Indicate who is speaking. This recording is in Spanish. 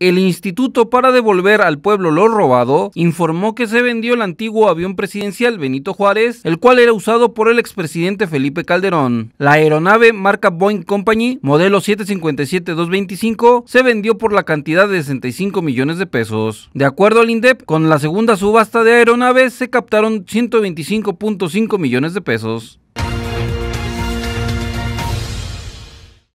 Speaker 1: El Instituto para devolver al pueblo lo robado informó que se vendió el antiguo avión presidencial Benito Juárez, el cual era usado por el expresidente Felipe Calderón. La aeronave marca Boeing Company, modelo 757-225, se vendió por la cantidad de 65 millones de pesos. De acuerdo al INDEP, con la segunda subasta de aeronaves se captaron 125.5 millones de pesos.